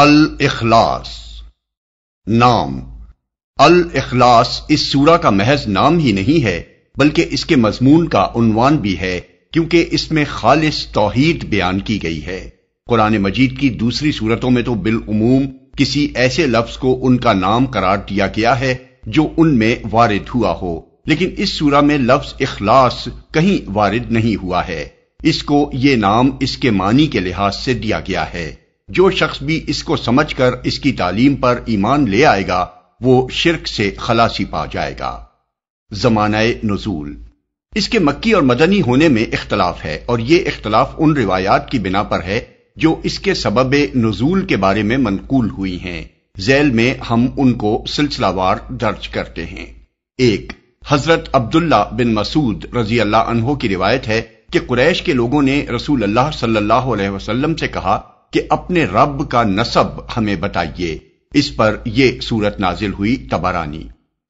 अल इखलास नाम अल इखलास इस सूरा का महज नाम ही नहीं है बल्कि इसके मजमून का उन्वान भी है क्योंकि इसमें खालिश तोहीद बयान की गई है कुरान मजीद की दूसरी सूरतों में तो बिलूम किसी ऐसे लफ्ज को उनका नाम करार दिया गया है जो उनमें वारिद हुआ हो लेकिन इस सूरा में लफ्ज इखलास कहीं वारिद नहीं हुआ है इसको ये नाम इसके मानी के लिहाज से दिया गया है जो शख्स भी इसको समझ कर इसकी तालीम पर ईमान ले आएगा वो शिरक से खलासी पा जाएगा जमाना नजूल इसके मक्की और मदनी होने में इख्तलाफ है और ये इख्तलाफ उन रिवायात की बिना पर है जो इसके सबब नजूल के बारे में मनकूल हुई हैं जैल में हम उनको सिलसिलावार दर्ज करते हैं एक हजरत अब्दुल्ला बिन मसूद रजी अल्लाह अनहो की रिवायत है कि कुरैश के लोगों ने रसूल अल्लाह सल्लल्लाहु से कहा कि अपने रब का नसब हमें बताइए इस पर यह सूरत नाजिल हुई तबारानी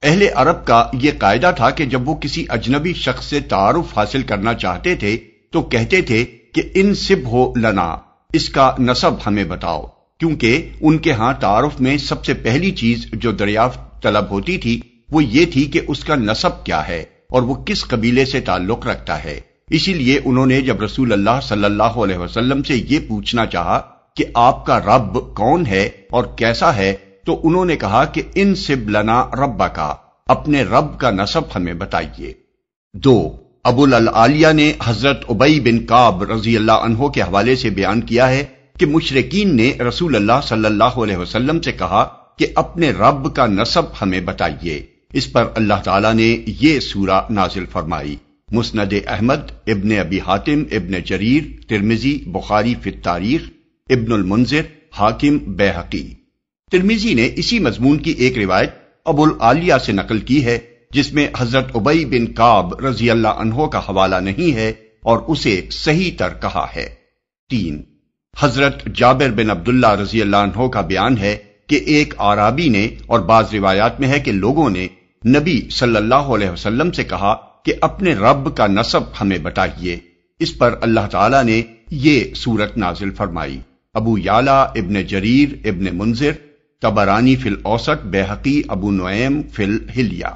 अहले अरब का यह कायदा था कि जब वो किसी अजनबी शख्स से तारुफ हासिल करना चाहते थे तो कहते थे कि इन सिब हो लना इसका नसब हमें बताओ क्योंकि उनके यहां तारुफ में सबसे पहली चीज जो दरियाफ्त तलब होती थी वो ये थी कि उसका नसब क्या है और वो किस कबीले से ताल्लुक रखता है इसीलिए उन्होंने जब रसूल अल्लाह सल्लल्लाहु अलैहि वसल्लम से ये पूछना चाहा कि आपका रब कौन है और कैसा है तो उन्होंने कहा कि इन सिबलना रब्बा का अपने रब का नसब हमें बताइए दो अबुल अल आलिया ने हजरत उबई बिन काब रजी अल्लाह के हवाले से बयान किया है कि मुशरकिन ने रसूल अल्लाह सल्लल्लाहु अलैहि वसल्लम से कहा कि अपने रब का नसब हमें बताइए इस पर अल्लाह ताला ने ये सूरा नाजिल फरमाई मुस्नद अहमद इबन अबी हातिम इबन जरीर तिरमिजी बुखारी फित तारीख इब्नुल मुंजिर हाकिम बेहकी तिरमिजी ने इसी मजमून की एक रिवायत अबुल आलिया से नकल की है जिसमें हजरत उबई बिन काब रजी अल्लाह अनहो का हवाला नहीं है और उसे सही तर कहा है तीन हजरत जाबिर बिन अब्दुल्ला रजी अल्लाह का बयान है कि एक आराबी ने और बाज रिवायात में है कि लोगों ने नबी सल्लल्लाहु अलैहि वसल्लम से कहा कि अपने रब का नसब हमें बताइए इस पर अल्लाह ताला ने ये सूरत नाजिल फरमाई अबू याला इबन जरीर इबन मुंजिर तबरानी फिल औसत बेहकी अबू नोएम फिल हिलिया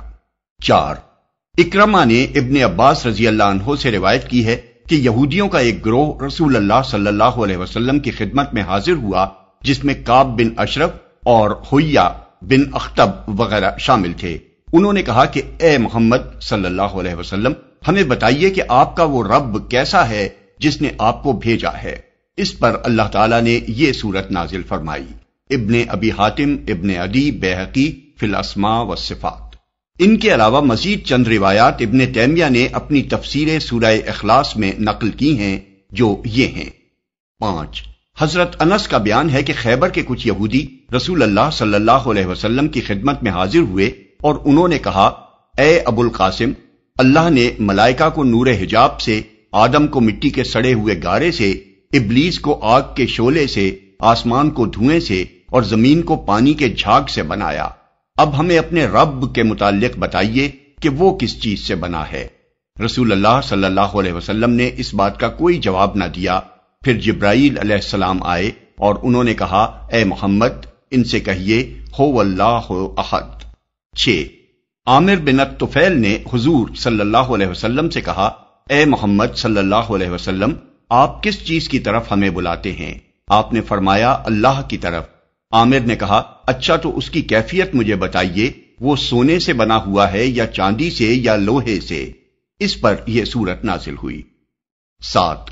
चार इक्रमा ने इबन अब्बास रजी अल्लाह से रिवायत की है कि यहूदियों का एक ग्रोह रसूल अल्लाह सल्लल्लाहु अलैहि वसल्लम की खिदमत में हाजिर हुआ जिसमें काब बिन अशरफ और हुया बिन अख्तब वगैरह शामिल थे उन्होंने कहा कि ए मोहम्मद सल्लाह हमें बताइए कि आपका वो रब कैसा है जिसने आपको भेजा है इस पर अल्लाह ताला ने यह सूरत नाजिल फरमाई इब्न अबी हातिम इब्न अदी बेहकी फिलसमा व सिफात इनके अलावा मजीद चंद रिवायात इबन तैमिया ने अपनी तफसीर सूरह अखलास में नकल की हैं जो ये हैं पांच हजरत अनस का बयान है कि खैबर के कुछ यहूदी रसूल अल्लाह सल्लल्लाहु अलैहि वसल्लम की खिदमत में हाजिर हुए और उन्होंने कहा ए अबुल कासिम अल्लाह ने मलाइका को नूर हिजाब से आदम को मिट्टी के सड़े हुए गारे से इबलीस को आग के शोले से आसमान को धुएं से और जमीन को पानी के झाग से बनाया अब हमें अपने रब के मुतालिक बताइए कि वो किस चीज से बना है रसूल अल्लाह सल्लल्लाहु अलैहि वसल्लम ने इस बात का कोई जवाब ना दिया फिर जिब्राइल अलैहिस्सलाम आए और उन्होंने कहा ए मोहम्मद इनसे कहिए हो अल्लाह अहद छ आमिर बिन तुफैल ने हजूर सल्लाह से कहा ए मोहम्मद सल्लल्लाहु आप किस चीज की तरफ हमें बुलाते हैं आपने फरमाया अल्लाह की तरफ आमिर ने कहा अच्छा तो उसकी कैफियत मुझे बताइए वो सोने से बना हुआ है या चांदी से या लोहे से इस पर यह सूरत नाजिल हुई सात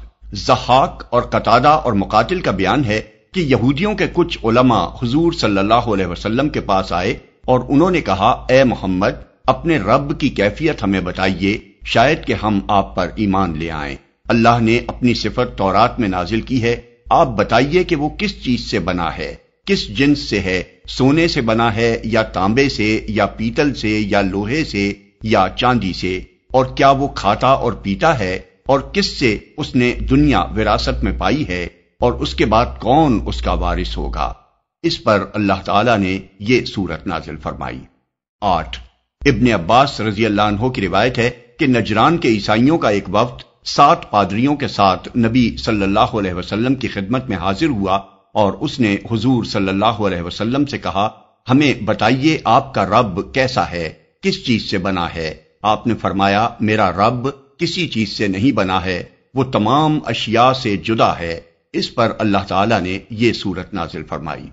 जहाक और कतादा और मुकातिल का बयान है कि यहूदियों के कुछ उलमा हजूर सल्लाम के पास आए और उन्होंने कहा ए मोहम्मद अपने रब की कैफियत हमें बताइए शायद कि हम आप पर ईमान ले आएं अल्लाह ने अपनी सिफत तौरात में नाजिल की है आप बताइए कि वो किस चीज से बना है किस जिन्स से है सोने से बना है या तांबे से या पीतल से या लोहे से या चांदी से और क्या वो खाता और पीता है और किस से उसने दुनिया विरासत में पाई है और उसके बाद कौन उसका वारिस होगा इस पर अल्लाह ताला ने यह सूरत नाजिल फरमाई आठ इब्ने अब्बास रजी अल्लाह की रिवायत है कि नजरान के ईसाइयों का एक वक्त सात पादरियों के साथ नबी सल्लल्लाहु अलैहि वसल्लम की खिदमत में हाजिर हुआ और उसने हुजूर सल्लल्लाहु अलैहि वसल्लम से कहा हमें बताइए आपका रब कैसा है किस चीज से बना है आपने फरमाया मेरा रब किसी चीज से नहीं बना है वो तमाम अशिया से जुदा है इस पर अल्लाह ताला ने यह सूरत नाजिल फरमाई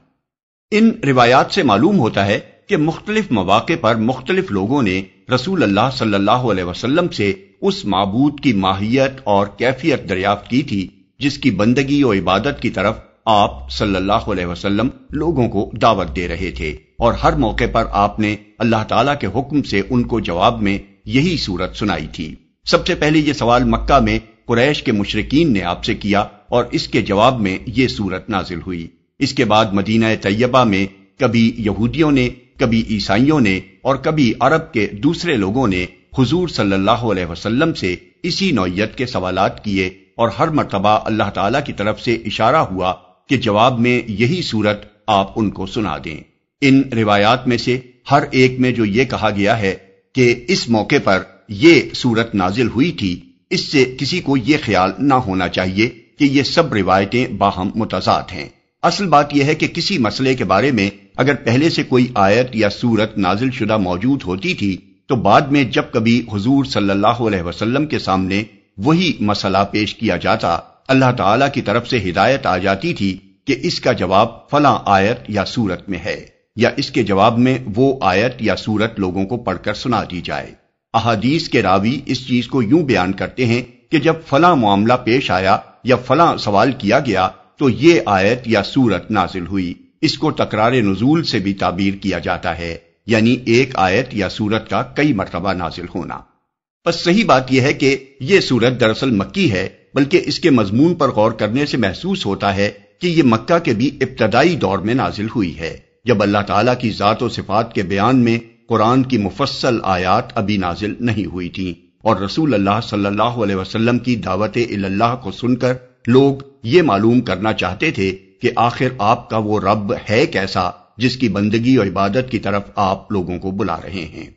इन रिवायात से मालूम होता है कि मुख्तलिफ मौके पर मुख्तलिफ लोगों ने रसूल अल्लाह सल्लल्लाहु अलैहि वसल्लम से उस मबूद की माहियत और कैफियत दरियाफ्त की थी जिसकी बंदगी और इबादत की तरफ आप सल्लल्लाहु अलैहि वसल्लम लोगों को दावत दे रहे थे और हर मौके पर आपने अल्लाह ताला के हुक्म से उनको जवाब में यही सूरत सुनाई थी सबसे पहले ये सवाल मक्का में कुरैश के मुशरकिन ने आपसे किया और इसके जवाब में ये सूरत नाजिल हुई इसके बाद मदीना तैयबा में कभी यहूदियों ने कभी ईसाइयों ने और कभी अरब के दूसरे लोगों ने हुजूर सल्लल्लाहु अलैहि वसल्लम से इसी नौयत के सवालात किए और हर मरतबा अल्लाह ताला की तरफ से इशारा हुआ कि जवाब में यही सूरत आप उनको सुना दें इन रिवायात में से हर एक में जो ये कहा गया है कि इस मौके पर यह सूरत नाजिल हुई थी इससे किसी को यह ख्याल ना होना चाहिए कि ये सब रिवायतें बाहम मुतजाद हैं असल बात यह है कि किसी मसले के बारे में अगर पहले से कोई आयत या सूरत नाजिल शुदा मौजूद होती थी तो बाद में जब कभी हजूर सल्लाम के सामने वही मसला पेश किया जाता अल्लाह तला की तरफ से हिदायत आ जाती थी कि इसका जवाब फला आयत या सूरत में है या इसके जवाब में वो आयत या सूरत लोगों को पढ़कर सुना दी जाए अहादीस के रावी इस चीज को यूं बयान करते हैं कि जब फला मामला पेश आया या फला सवाल किया गया तो ये आयत या सूरत नाजिल हुई इसको तकरार नजूल से भी ताबीर किया जाता है यानी एक आयत या सूरत का कई मरतबा नाजिल होना बस सही बात यह है कि यह सूरत दरअसल मक्की है बल्कि इसके मजमून पर गौर करने से महसूस होता है कि यह मक्का के भी इब्तदाई दौर में नाजिल हुई है जब अल्लाह तला की ज़ात सिफात के बयान में कुरान की मुफसल आयात अभी नाजिल नहीं हुई थी और रसूल अल्लाह सल्लाह वसलम की दावत अल्लाह को सुनकर लोग ये मालूम करना चाहते थे कि आखिर आपका वो रब है कैसा जिसकी बंदगी और इबादत की तरफ आप लोगों को बुला रहे हैं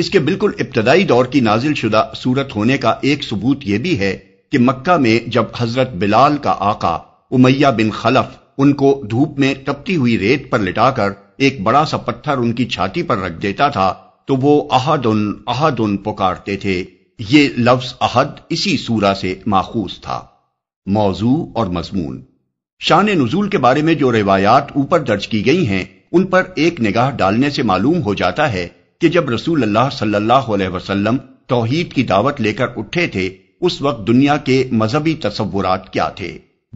इसके बिल्कुल इब्तदाई दौर की नाजिल शुदा सूरत होने का एक सबूत यह भी है कि मक्का में जब हजरत बिलाल का आका उमैया बिन खलफ उनको धूप में तपती हुई रेत पर लिटाकर एक बड़ा सा पत्थर उनकी छाती पर रख देता था तो वो अहदुन अहदुन पुकारते थे ये लफ्ज अहद इसी सूरा से माखूज था मौजू और मजमून शान नजूल के बारे में जो रिवायात ऊपर दर्ज की गई हैं उन पर एक निगाह डालने से मालूम हो जाता है कि जब रसूल अल्लाह सल्लल्लाहु अलैहि वसल्लम तोहहीद की दावत लेकर उठे थे उस वक्त दुनिया के मजहबी तस्वुरात क्या थे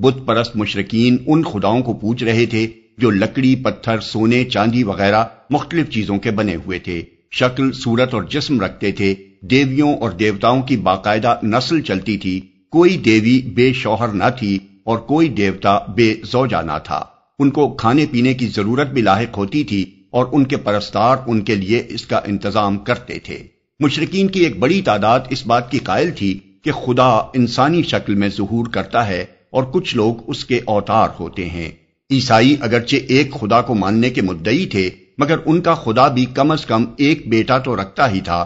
बुत परस्त मुशरकिन उन खुदाओं को पूछ रहे थे जो लकड़ी पत्थर सोने चांदी वगैरह मुख्तलिफ चीजों के बने हुए थे शक्ल सूरत और जिस्म रखते थे देवियों और देवताओं की बाकायदा नस्ल चलती थी कोई देवी बेशौहर न थी और कोई देवता बेजौजा ना था उनको खाने पीने की जरूरत भी लाक होती थी और उनके परस्तार उनके लिए इसका इंतजाम करते थे मुशरकिन की एक बड़ी तादाद इस बात की कायल थी कि खुदा इंसानी शक्ल में जहूर करता है और कुछ लोग उसके अवतार होते हैं ईसाई अगरचे एक खुदा को मानने के मुद्दई थे मगर उनका खुदा भी कम अज कम एक बेटा तो रखता ही था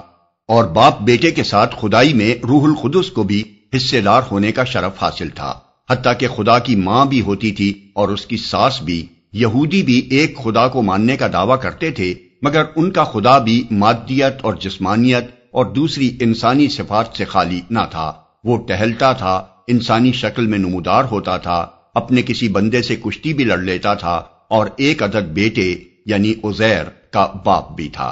और बाप बेटे के साथ खुदाई में रूहुल खुदस को भी हिस्सेदार होने का शरफ हासिल था हती कि खुदा की मां भी होती थी और उसकी सास भी यहूदी भी एक खुदा को मानने का दावा करते थे मगर उनका खुदा भी मादियत और जिस्मानियत और दूसरी इंसानी सिफात से खाली ना था वो टहलता था इंसानी शक्ल में नमदार होता था अपने किसी बंदे से कुश्ती भी लड़ लेता था और एक अदद बेटे यानी उजैर का बाप भी था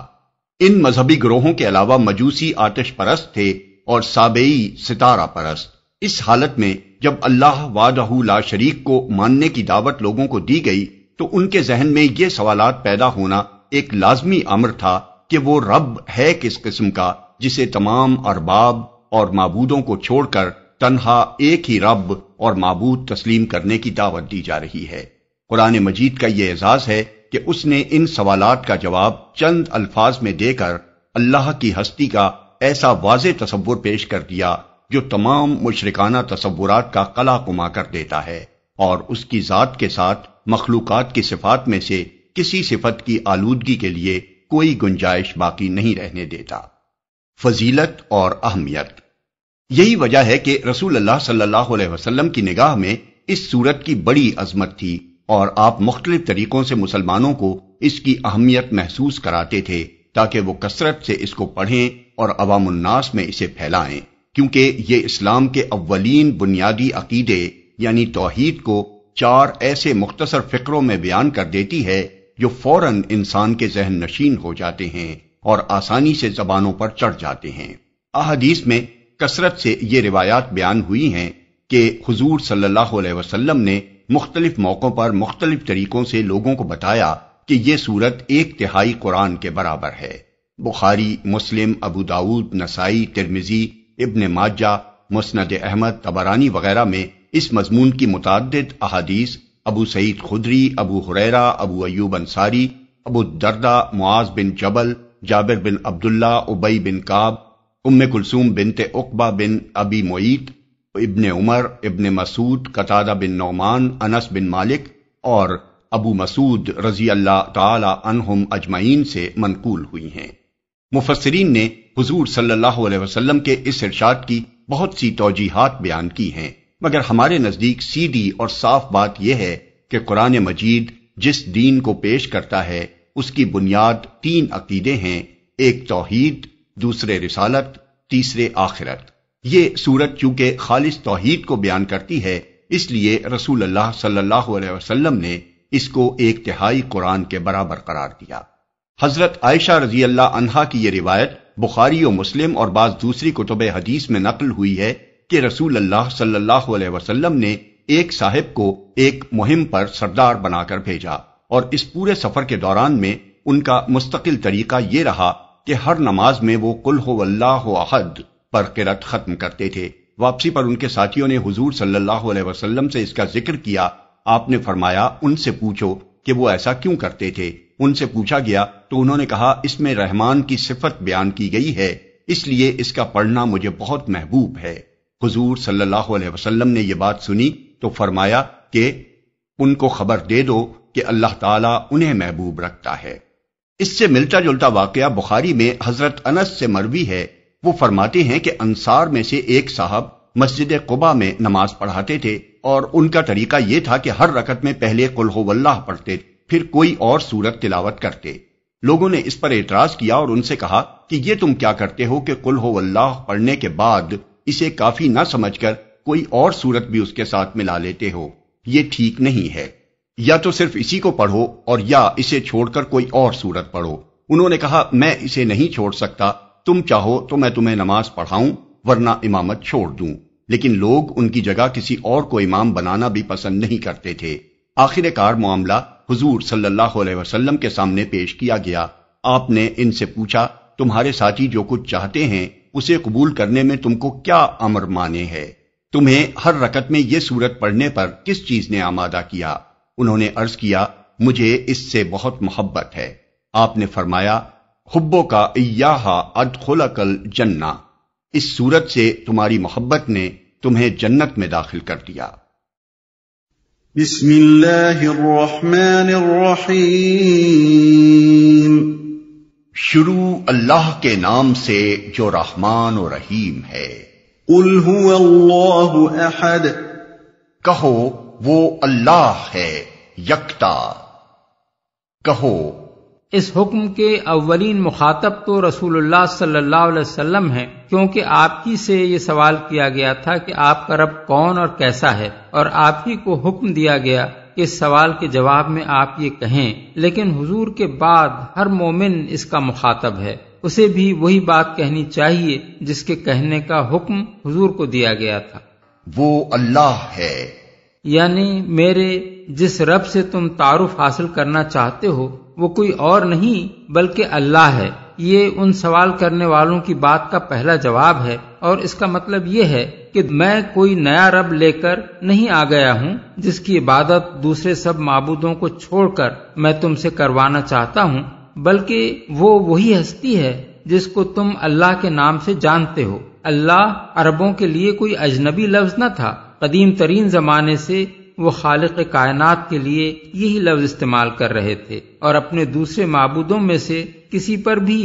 इन मजहबी ग्रोहों के अलावा मजूसी आतिश परस्त थे और साबेई सितारा परस्त इस हालत में जब अल्लाह वादहू ला शरीक को मानने की दावत लोगों को दी गई तो उनके जहन में ये सवालात पैदा होना एक लाजमी अमर था कि वो रब है किस किस्म का जिसे तमाम अरबाब और मबूदों को छोड़कर तनहा एक ही रब और मबूद तस्लीम करने की दावत दी जा रही है कुरान मजीद का यह एजाज है कि उसने इन सवालात का जवाब चंद अल्फाज में देकर अल्लाह की हस्ती का ऐसा वाज तस्वुर पेश कर दिया जो तमाम मुशरकाना तस्वुरा का कला कुमा कर देता है और उसकी ज़ात के साथ मखलूक की सिफात में से किसी सिफत की आलूदगी के लिए कोई गुंजाइश बाकी नहीं रहने देता फजीलत और अहमियत यही वजह है कि रसूल अल्लाह सल्लल्लाहु अलैहि वसल्लम की निगाह में इस सूरत की बड़ी अजमत थी और आप मुख्तलिफ तरीकों से मुसलमानों को इसकी अहमियत महसूस कराते थे ताकि वो कसरत से इसको पढ़ें और अवामनास में इसे फैलाएं क्योंकि ये इस्लाम के अवलिन बुनियादी अकीदे यानी तोहहीद को चार ऐसे मुख्तसर फिक्रों में बयान कर देती है जो फौरन इंसान के जहन नशीन हो जाते हैं और आसानी से जबानों पर चढ़ जाते हैं अहदीस में कसरत से ये रिवायात बयान हुई हैं कि हजूर सल्लाम ने मुख्तलिफ मौकों पर मुख्तलिफ तरीकों से लोगों को बताया कि यह सूरत एक तिहाई कुरान के बराबर है बुखारी मुस्लिम अबू दाऊद नसाई तिरमिजी इब्न माजा मुस्नद अहमद तबरानी वगैरह में इस मजमून की मुतद अहादीस अबू सईद खुदरी अबू हुरैरा अबू अयूब अंसारी अबू दर्दा मुआज बिन जबल जाबिर बिन अब्दुल्ला उबई बिन काब उम्म कुलसूम बिनते उकबा बिन अबी मोईत इब्न उमर इबन मसूद कतादा बिन नौमान अनस बिन मालिक और अबू मसूद रजी अल्लाह तहम अजमाइन से मनकूल हुई हैं मुफसरीन ने हजूर सल्लाम के इस इर्शाद की बहुत सी तोजीहत बयान की हैं मगर हमारे नजदीक सीधी और साफ बात यह है कि कुरान मजीद जिस दीन को पेश करता है उसकी बुनियाद तीन अकीदे हैं एक तोहीद दूसरे रिसालत तीसरे आखिरत ये सूरत चूंकि खालिश तोहीद को बयान करती है इसलिए रसूल अल्लाह ने इसको एक तिहाई कुरान के बराबर करार दिया हजरत आयशा रजी अल्लाह अनहा की यह रिवायत बुखारी और मुस्लिम और बाद दूसरी कुतुब हदीस में नकल हुई है कि रसूल अल्लाह सल्लल्लाहु अलैहि वसल्लम ने एक साहिब को एक मुहिम पर सरदार बनाकर भेजा और इस पूरे सफर के दौरान में उनका मुस्तकिल तरीका यह रहा कि हर नमाज में वो कुल हो अल्लाह अहद पर किरत खत्म करते थे वापसी पर उनके साथियों ने हुजूर सल्लल्लाहु अलैहि वसल्लम से इसका जिक्र किया आपने फरमाया उनसे पूछो कि वो ऐसा क्यों करते थे उनसे पूछा गया तो उन्होंने कहा इसमें रहमान की सिफत बयान की गई है इसलिए इसका पढ़ना मुझे बहुत महबूब है हुजूर सल्लल्लाहु अलैहि वसल्लम ने यह बात सुनी तो फरमाया कि उनको खबर दे दो कि अल्लाह ताला उन्हें महबूब रखता है इससे मिलता जुलता वाकया बुखारी में हजरत अनस से मरवी है वो फरमाते हैं कि अंसार में से एक साहब मस्जिद कुबा में नमाज पढ़ाते थे और उनका तरीका यह था कि हर रकत में पहले कुल्होवल्लाह पढ़ते थे फिर कोई और सूरत तिलावत करते लोगों ने इस पर एतराज किया और उनसे कहा कि ये तुम क्या करते हो कि कुल हो अल्लाह पढ़ने के बाद इसे काफी ना समझकर कोई और सूरत भी उसके साथ मिला लेते हो ये ठीक नहीं है या तो सिर्फ इसी को पढ़ो और या इसे छोड़कर कोई और सूरत पढ़ो उन्होंने कहा मैं इसे नहीं छोड़ सकता तुम चाहो तो मैं तुम्हें नमाज पढ़ाऊं वरना इमामत छोड़ दूं लेकिन लोग उनकी जगह किसी और को इमाम बनाना भी पसंद नहीं करते थे आखिरकार मामला हुजूर सल्लल्लाहु अलैहि वसल्लम के सामने पेश किया गया आपने इनसे पूछा तुम्हारे साथी जो कुछ चाहते हैं उसे कबूल करने में तुमको क्या अमर माने है तुम्हें हर रकत में यह सूरत पढ़ने पर किस चीज ने आमादा किया उन्होंने अर्ज किया मुझे इससे बहुत मोहब्बत है आपने फरमाया हुब्बो का अयाहा अदखोलाकल जन्ना इस सूरत से तुम्हारी मोहब्बत ने तुम्हें जन्नत में दाखिल कर दिया بسم शुरू अल्लाह के नाम से जो रहमान और रहीम है उल अल्लाह अहद कहो वो अल्लाह है यकता कहो इस हुक्म के अव्वलीन मुखातब तो रसूलुल्लाह सल्लल्लाहु अलैहि वसल्लम हैं क्योंकि आपकी से ये सवाल किया गया था कि आपका रब कौन और कैसा है और आप ही को हुक्म दिया गया कि इस सवाल के जवाब में आप ये कहें लेकिन हुजूर के बाद हर मोमिन इसका मुखातब है उसे भी वही बात कहनी चाहिए जिसके कहने का हुक्म हुजूर को दिया गया था वो अल्लाह है यानी मेरे जिस रब से तुम तारुफ हासिल करना चाहते हो वो कोई और नहीं बल्कि अल्लाह है ये उन सवाल करने वालों की बात का पहला जवाब है और इसका मतलब ये है कि मैं कोई नया रब लेकर नहीं आ गया हूँ जिसकी इबादत दूसरे सब मबूदों को छोड़कर मैं तुमसे करवाना चाहता हूँ बल्कि वो वही हस्ती है जिसको तुम अल्लाह के नाम से जानते हो अल्लाह अरबों के लिए कोई अजनबी लफ्ज न था कदीम तरीन जमाने से वो खालिक कायनात के लिए यही लफ्ज इस्तेमाल कर रहे थे और अपने दूसरे मबूदों में से किसी पर भी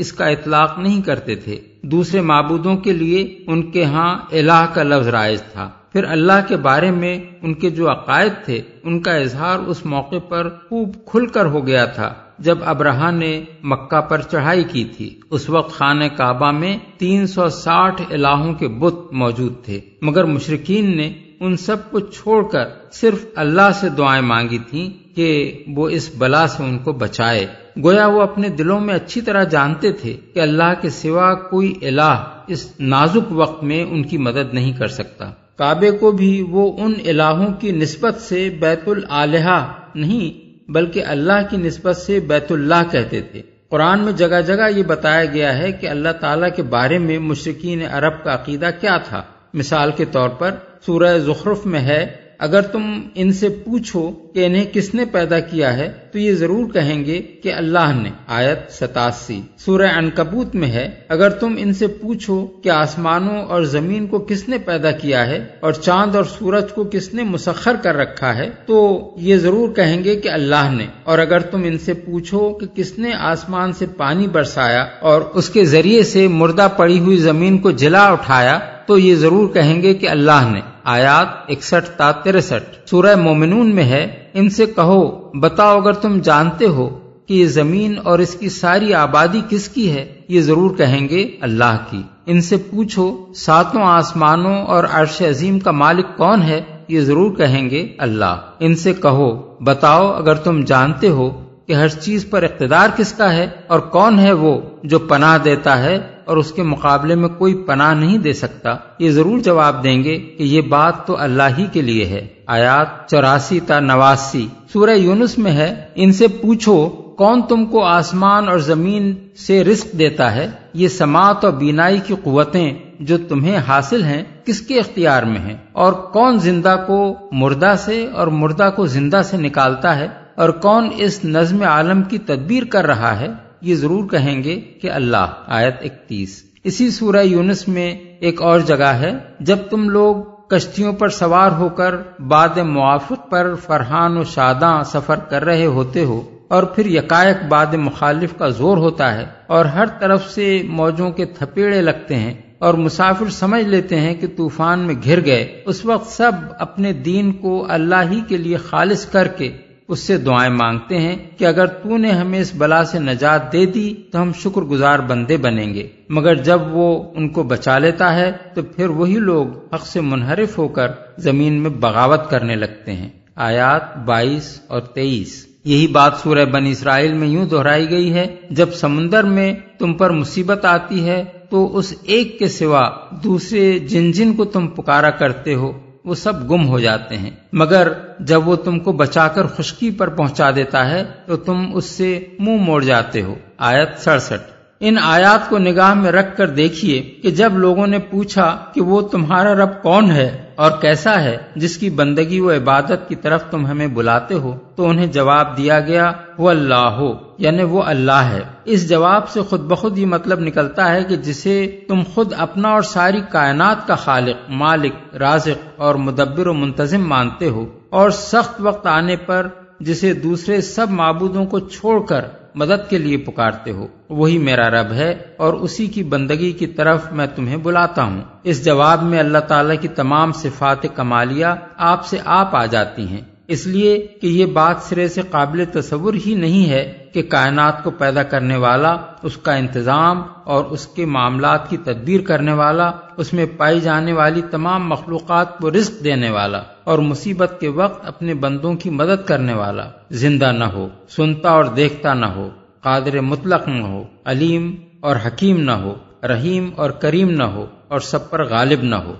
इसका इतलाक नहीं करते थे दूसरे मबूदों के लिए उनके यहाँ अलाह का लफ्ज राइज था फिर अल्लाह के बारे में उनके जो अकायद थे उनका इजहार उस मौके पर खूब खुलकर हो गया था जब अब्रहा ने मक्का पर चढ़ाई की थी उस वक्त खान काबा में 360 इलाहों के बुत मौजूद थे मगर मुशरकिन ने उन सब को छोड़कर सिर्फ अल्लाह से दुआएं मांगी थीं कि वो इस बला से उनको बचाए गोया वो अपने दिलों में अच्छी तरह जानते थे कि अल्लाह के सिवा कोई इलाह इस नाजुक वक्त में उनकी मदद नहीं कर सकता काबे को भी वो उन इलाहों की नस्बत से बैतुल आलहा नहीं बल्कि अल्लाह की नस्बत से बैतुल्लाह कहते थे कुरान में जगह जगह ये बताया गया है कि अल्लाह ताला के बारे में मुशरकिन अरब का अकीदा क्या था मिसाल के तौर पर सूरह जुखरफ में है अगर तुम इनसे पूछो कि इन्हें किसने पैदा किया है तो ये जरूर कहेंगे कि अल्लाह ने आयत सतासी सूर्य अनकबूत में है अगर तुम इनसे पूछो कि आसमानों और जमीन को किसने पैदा किया है और चांद और सूरज को किसने मुसखर कर रखा है तो ये जरूर कहेंगे कि अल्लाह ने और अगर तुम इनसे पूछो कि किसने आसमान से पानी बरसाया और उसके जरिए से मुर्दा पड़ी हुई जमीन को जिला उठाया तो ये जरूर कहेंगे कि अल्लाह ने आयात इकसठ ता तिरसठ सूरह मोमिनून में है इनसे कहो बताओ अगर तुम जानते हो कि ये जमीन और इसकी सारी आबादी किसकी है ये जरूर कहेंगे अल्लाह की इनसे पूछो सातों आसमानों और अर्श अजीम का मालिक कौन है ये जरूर कहेंगे अल्लाह इनसे कहो बताओ अगर तुम जानते हो कि हर चीज पर इकतदार किसका है और कौन है वो जो पनाह देता है और उसके मुकाबले में कोई पनाह नहीं दे सकता ये जरूर जवाब देंगे कि ये बात तो अल्लाह ही के लिए है आयात चौरासी ता नवासी सूर्य यूनुस में है इनसे पूछो कौन तुमको आसमान और जमीन से रिस्क देता है ये समात और बीनाई की कुतें जो तुम्हें हासिल हैं किसके अख्तियार में हैं और कौन जिंदा को मुर्दा से और मुर्दा को जिंदा से निकालता है और कौन इस नज्म आलम की तदबीर कर रहा है ये जरूर कहेंगे कि अल्लाह आयत इकतीस इसी सूरह यूनुस में एक और जगह है जब तुम लोग कश्तियों पर सवार होकर बाद मुआफिक पर फरहान व शादा सफर कर रहे होते हो और फिर यकायक बाद मुखालिफ का जोर होता है और हर तरफ से मौजों के थपेड़े लगते हैं और मुसाफिर समझ लेते हैं कि तूफान में घिर गए उस वक्त सब अपने दीन को अल्लाह ही के लिए खालिज करके उससे दुआएं मांगते हैं कि अगर तूने हमें इस बला से नजात दे दी तो हम शुक्रगुजार बंदे बनेंगे मगर जब वो उनको बचा लेता है तो फिर वही लोग हक से मुनहरिफ होकर जमीन में बगावत करने लगते हैं आयात 22 और 23 यही बात सूरह बन इसराइल में यूं दोहराई गई है जब समुन्दर में तुम पर मुसीबत आती है तो उस एक के सिवा दूसरे जिन जिन को तुम पुकारा करते हो वो सब गुम हो जाते हैं मगर जब वो तुमको बचाकर खुशकी पर पहुंचा देता है तो तुम उससे मुंह मोड़ जाते हो आयत सड़सठ इन आयात को निगाह में रख कर देखिए कि जब लोगों ने पूछा कि वो तुम्हारा रब कौन है और कैसा है जिसकी बंदगी व इबादत की तरफ तुम हमें बुलाते हो तो उन्हें जवाब दिया गया वो अल्लाह हो यानी वो अल्लाह है इस जवाब से खुद बखुद ये मतलब निकलता है कि जिसे तुम खुद अपना और सारी कायनात का खालिक मालिक राजिक और मुदब्बिर और मुंतजिम मानते हो और सख्त वक्त आने पर जिसे दूसरे सब मबूदों को छोड़कर मदद के लिए पुकारते हो वही मेरा रब है और उसी की बंदगी की तरफ मैं तुम्हें बुलाता हूँ इस जवाब में अल्लाह ताला की तमाम सिफात कमालिया आपसे आप आ जाती हैं इसलिए कि ये बात सिरे से काबिल तस्वुर ही नहीं है कि कायनात को पैदा करने वाला उसका इंतज़ाम और उसके मामला की तदबीर करने वाला उसमें पाई जाने वाली तमाम मखलूक़ को रिस्क देने वाला और मुसीबत के वक्त अपने बंदों की मदद करने वाला जिंदा न हो सुनता और देखता न हो कादर मुतल न हो अलीम और हकीम न हो रहीम और करीम न हो और सब पर गालिब न हो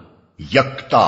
यकता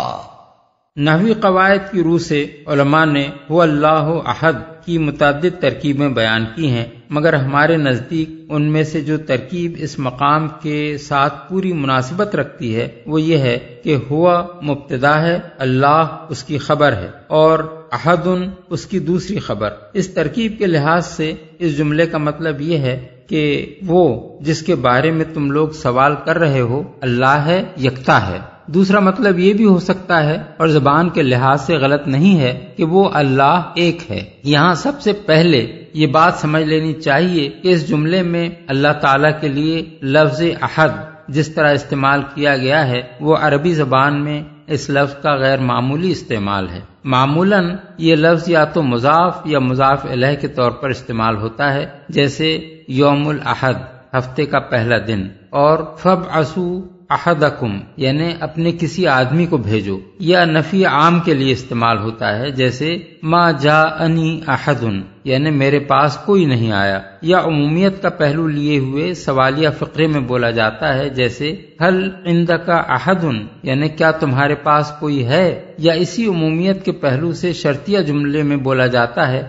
नहवी कवायद की रूह से उलमा ने हो अल्लाह अहद की मुतद तरकीबें बयान की हैं मगर हमारे नज़दीक उनमें से जो तरकीब इस मकाम के साथ पूरी मुनासिबत रखती है वो ये है कि हुआ मुब्तदा है अल्लाह उसकी खबर है और अहद उन उसकी दूसरी खबर इस तरकीब के लिहाज से इस जुमले का मतलब ये है कि वो जिसके बारे में तुम लोग सवाल कर रहे हो अल्लाह है यकता है दूसरा मतलब ये भी हो सकता है और जबान के लिहाज से गलत नहीं है कि वो अल्लाह एक है यहाँ सबसे पहले ये बात समझ लेनी चाहिए कि इस जुमले में अल्लाह ताला के लिए लफ्ज अहद जिस तरह इस्तेमाल किया गया है वो अरबी जबान में इस लफ्ज का गैर मामूली इस्तेमाल है मामूलन ये लफ्ज या तो मुजाफ या मुजाफ अलह के तौर पर इस्तेमाल होता है जैसे योम अहद हफ्ते का पहला दिन और फब असू अहदकुम यानी अपने किसी आदमी को भेजो या नफी आम के लिए इस्तेमाल होता है जैसे मा जा अनी अहदुन यानी मेरे पास कोई नहीं आया या उमूमियत का पहलू लिए हुए सवालिया फ़करे में बोला जाता है जैसे हल इंदका का अहदन यानी क्या तुम्हारे पास कोई है या इसी उमूमियत के पहलू से शर्तिया जुमले में बोला जाता है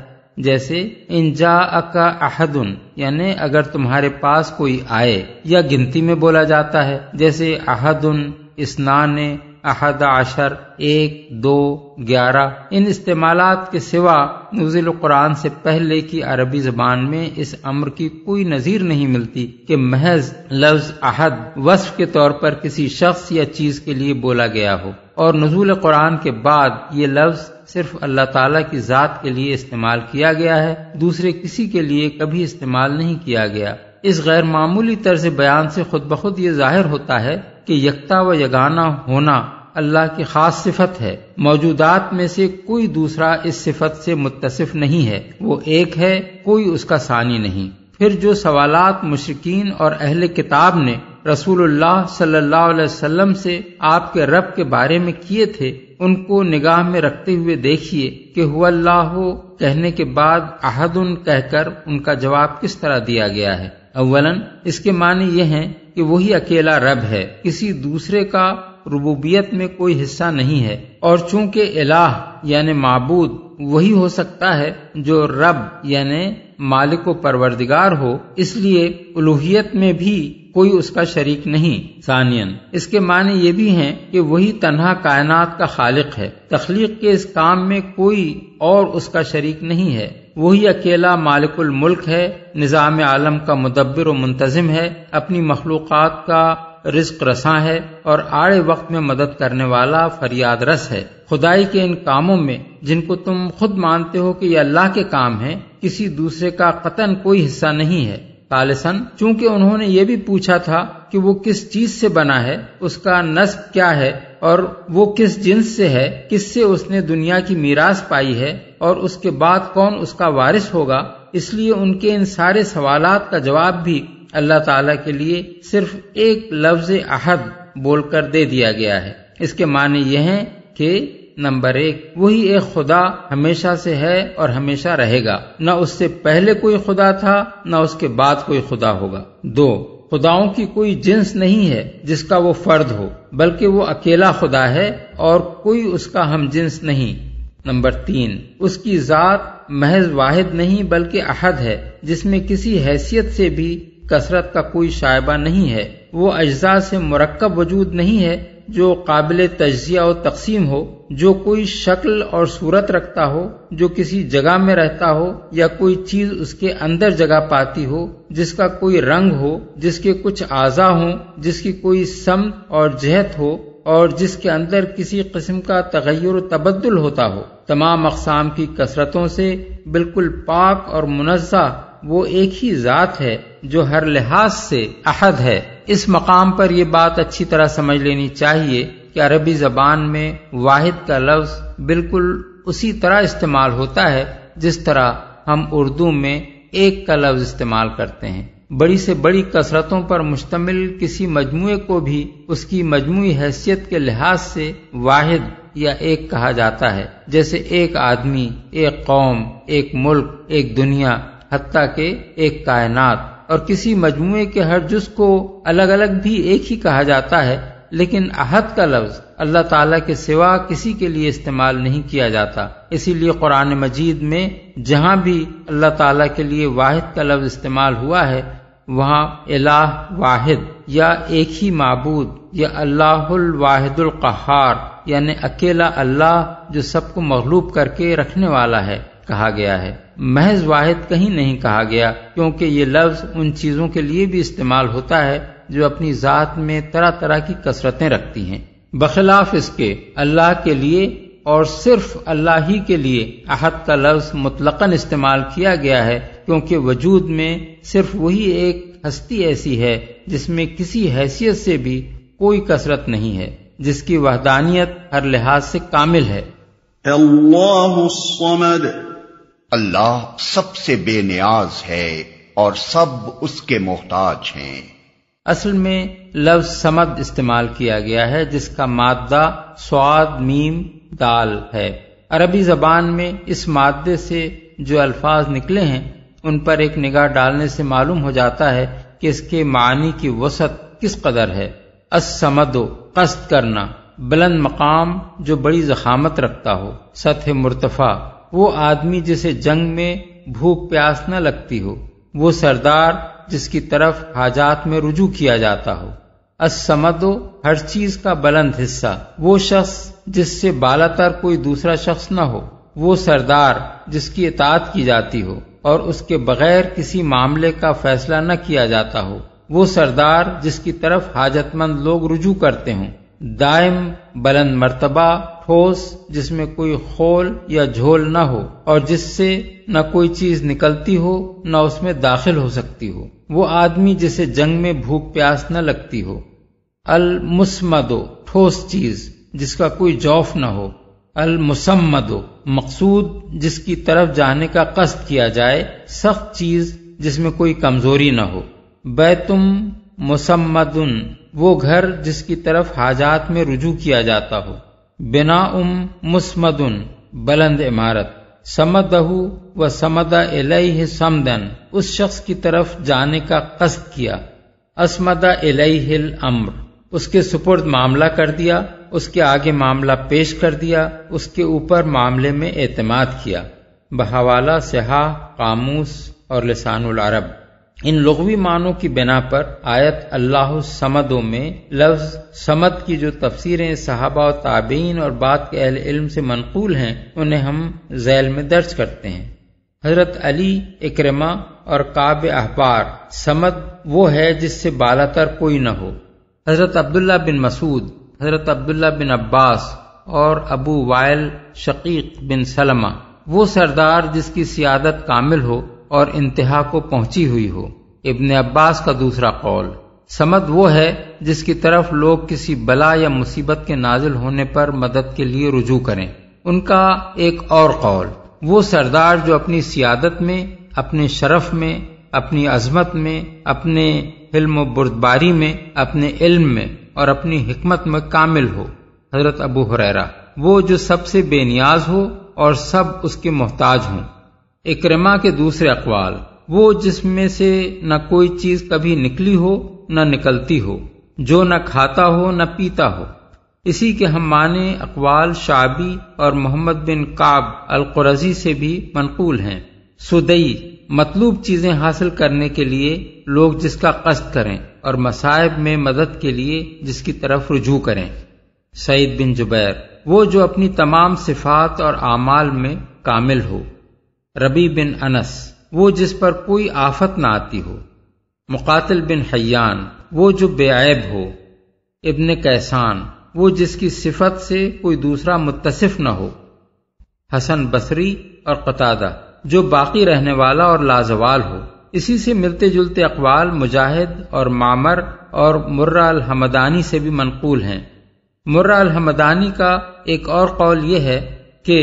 जैसे इंजा अका अहदुन यानी अगर तुम्हारे पास कोई आए या गिनती में बोला जाता है जैसे अहदुन स्नान अहद आशर एक दो ग्यारह इन इस्तेमाल के सिवा नजल कुरान से पहले की अरबी जबान में इस अम्र की कोई नज़ीर नहीं मिलती कि महज लफ्ज अहद वस्फ के तौर पर किसी शख्स या चीज के लिए बोला गया हो और नजूल कुरान के बाद ये लफ्ज सिर्फ अल्लाह ताला की ज़ात के लिए इस्तेमाल किया गया है दूसरे किसी के लिए कभी इस्तेमाल नहीं किया गया इस गैर मामूली तर्ज बयान से खुद बखुद ये जाहिर होता है कि यकता व यगाना होना अल्लाह की खास सिफत है मौजूदात में से कोई दूसरा इस सिफत से मुतसिफ नहीं है वो एक है कोई उसका सानी नहीं फिर जो सवालात मुशरकिन और अहल किताब ने रसूलुल्लाह सल्लल्लाहु अलैहि वसल्लम से आपके रब के बारे में किए थे उनको निगाह में रखते हुए देखिए कि हुल्लाह कहने के बाद अहदुन कहकर उनका जवाब किस तरह दिया गया है अव्वलन इसके माने ये हैं कि वही अकेला रब है किसी दूसरे का रुबूबियत में कोई हिस्सा नहीं है और चूंकि इलाह यानी माबूद वही हो सकता है जो रब यानी मालिक परवरदिगार हो इसलिए उलूहियत में भी कोई उसका शरीक नहीं सानियन इसके माने ये भी हैं कि वही तनहा कायनात का खालिक है तखलीक के इस काम में कोई और उसका शरीक नहीं है वही अकेला मालिकुल मुल्क है निज़ाम आलम का मुदब्बिर और मुंतजिम है अपनी मखलूक़ात का रिस्क रसा है और आड़े वक्त में मदद करने वाला फरियाद रस है खुदाई के इन कामों में जिनको तुम खुद मानते हो कि ये अल्लाह के काम है किसी दूसरे का कतन कोई हिस्सा नहीं है तालिसन चूँकि उन्होंने ये भी पूछा था कि वो किस चीज से बना है उसका नस्ब क्या है और वो किस जिन्स से है किससे उसने दुनिया की मीरास पाई है और उसके बाद कौन उसका वारिस होगा इसलिए उनके इन सारे सवालात का जवाब भी अल्लाह ताला के लिए सिर्फ एक लफ्ज अहद बोलकर दे दिया गया है इसके माने यह है कि नंबर एक वही एक खुदा हमेशा से है और हमेशा रहेगा न उससे पहले कोई खुदा था न उसके बाद कोई खुदा होगा दो खुदाओं की कोई जिन्स नहीं है जिसका वो फर्द हो बल्कि वो अकेला खुदा है और कोई उसका हम जिन्स नहीं नंबर तीन उसकी जात महज वाहिद नहीं बल्कि अहद है जिसमें किसी हैसियत से भी कसरत का कोई शायबा नहीं है वो अज्जा से मरकब वजूद नहीं है जो काबिल तजिया और तकसीम हो जो कोई शक्ल और सूरत रखता हो जो किसी जगह में रहता हो या कोई चीज उसके अंदर जगह पाती हो जिसका कोई रंग हो जिसके कुछ आजा हो जिसकी कोई सम और जहत हो और जिसके अंदर किसी किस्म का तगैर तबद्दुल होता हो तमाम अकसाम की कसरतों से बिल्कुल पाक और मुनजा वो एक ही ज़ात है जो हर लिहाज से अहद है इस मकाम पर यह बात अच्छी तरह समझ लेनी चाहिए कि अरबी जबान में वाहिद का लफ्ज बिल्कुल उसी तरह इस्तेमाल होता है जिस तरह हम उर्दू में एक का लफ्ज इस्तेमाल करते हैं बड़ी से बड़ी कसरतों पर मुश्तमिल किसी मजमु को भी उसकी मजमू हैसियत के लिहाज से वाहिद या एक कहा जाता है जैसे एक आदमी एक कौम एक मुल्क एक दुनिया हती के एक कायनात और किसी मजमू के हर जुज को अलग अलग भी एक ही कहा जाता है लेकिन अहद का लफ्ज अल्लाह तला के सिवा किसी के लिए इस्तेमाल नहीं किया जाता इसीलिए कुरान मजीद में जहाँ भी अल्लाह तला के लिए वाहिद का लफ्ज इस्तेमाल हुआ है वहाँ अलाह वाहिद या एक ही मबूद या अल्लाहुल वाहिदुल यानी अकेला अल्लाह जो सबको मगलूब करके रखने वाला है कहा गया है महज वाहिद कहीं नहीं कहा गया क्योंकि ये लफ्ज उन चीज़ों के लिए भी इस्तेमाल होता है जो अपनी ज़ात में तरह तरह की कसरतें रखती हैं बखिलाफ इसके अल्लाह के लिए और सिर्फ अल्लाह ही के लिए अहद का लफ्ज मुतलकन इस्तेमाल किया गया है क्योंकि वजूद में सिर्फ वही एक हस्ती ऐसी है जिसमें किसी हैसियत से भी कोई कसरत नहीं है जिसकी वहदानियत हर लिहाज से कामिल है अल्लाह अल्लाह सबसे बेनियाज है और सब उसके मोहताज हैं असल में लफ्ज समद इस्तेमाल किया गया है जिसका मादा स्वाद मीम दाल है अरबी जबान में इस मादे से जो अल्फाज निकले हैं उन पर एक निगाह डालने से मालूम हो जाता है कि इसके मानी की वसत किस कदर है असमदो कस्त करना बुलंद मकाम जो बड़ी जखामत रखता हो सतह मुर्तफा वो आदमी जिसे जंग में भूख प्यास न लगती हो वो सरदार जिसकी तरफ हाजात में रुजू किया जाता हो असमदो हर चीज का बुलंद हिस्सा वो शख्स जिससे बालातर कोई दूसरा शख्स न हो वो सरदार जिसकी इतात की जाती हो और उसके बगैर किसी मामले का फैसला न किया जाता हो वो सरदार जिसकी तरफ हाजतमंद लोग रुजू करते हों दायम बलंद मर्तबा ठोस जिसमें कोई खोल या झोल न हो और जिससे न कोई चीज निकलती हो न उसमें दाखिल हो सकती हो वो आदमी जिसे जंग में भूख प्यास न लगती हो अल मुस्मदो ठोस चीज जिसका कोई जौफ न हो अल मुसम्मदो मकसूद जिसकी तरफ जाने का कष्ट किया जाए सख्त चीज जिसमें कोई कमजोरी न हो बैतुम मुसम्मदुन वो घर जिसकी तरफ हाजात में रुजू किया जाता हो बिना उम मुस्मदन बुलंद इमारत समदहू व समदा एलई समदन उस शख्स की तरफ जाने का कस्त किया असमदा एलहिल अम्र उसके सुपुर्द मामला कर दिया उसके आगे मामला पेश कर दिया उसके ऊपर मामले में एतमाद किया बहवाला सिहा कामूस और लिसानुल अरब इन लघवी मानों की बिना पर आयत अल्लाह समदों में लफ्ज समद की जो तफसीरें सहाबा ताबीन और बात के अहल इल्म से मनकूल हैं उन्हें हम जैल में दर्ज करते हैं हजरत अली इक्रमा और काब अहबार समद वो है जिससे बालातर कोई न हो हजरत अब्दुल्ला बिन मसूद हजरत अब्दुल्ला बिन अब्बास और अबू वायल शकीक बिन सलमा वो सरदार जिसकी सियादत कामिल हो और इंतहा को पहुंची हुई हो इबन अब्बास का दूसरा कौल समद वो है जिसकी तरफ लोग किसी बला या मुसीबत के नाजिल होने पर मदद के लिए रुजू करें उनका एक और कौल वो सरदार जो अपनी सियादत में अपने शरफ में अपनी अजमत में अपने हिल्म बुरदबारी में अपने इल्म में और अपनी हमत में कामिल हो हजरत अबू हुरैरा वो जो सबसे बेनियाज हो और सब उसके मोहताज हों इक्रमा के दूसरे अकवाल वो जिसमें से न कोई चीज कभी निकली हो न निकलती हो जो न खाता हो न पीता हो इसी के हम माने अकवाल शाबी और मोहम्मद बिन काब अल कुरजी से भी मनकूल हैं सुदई मतलूब चीजें हासिल करने के लिए लोग जिसका कष्ट करें और मसायब में मदद के लिए जिसकी तरफ रुजू करें सईद बिन जुबैर वो जो अपनी तमाम सिफात और आमाल में कामिल हो रबी बिन अनस वो जिस पर कोई आफत ना आती हो मुकातिल बिन हयान वो जो बेअब हो इबन कैसान वो जिसकी सिफत से कोई दूसरा मुतसिफ न हो हसन बसरी और कतादा जो बाकी रहने वाला और लाजवाल हो इसी से मिलते जुलते अकवाल मुजाहिद और मामर और मुर्रा अल हमदानी से भी मनकूल हैं मुर्रा अल हमदानी का एक और कौल यह है कि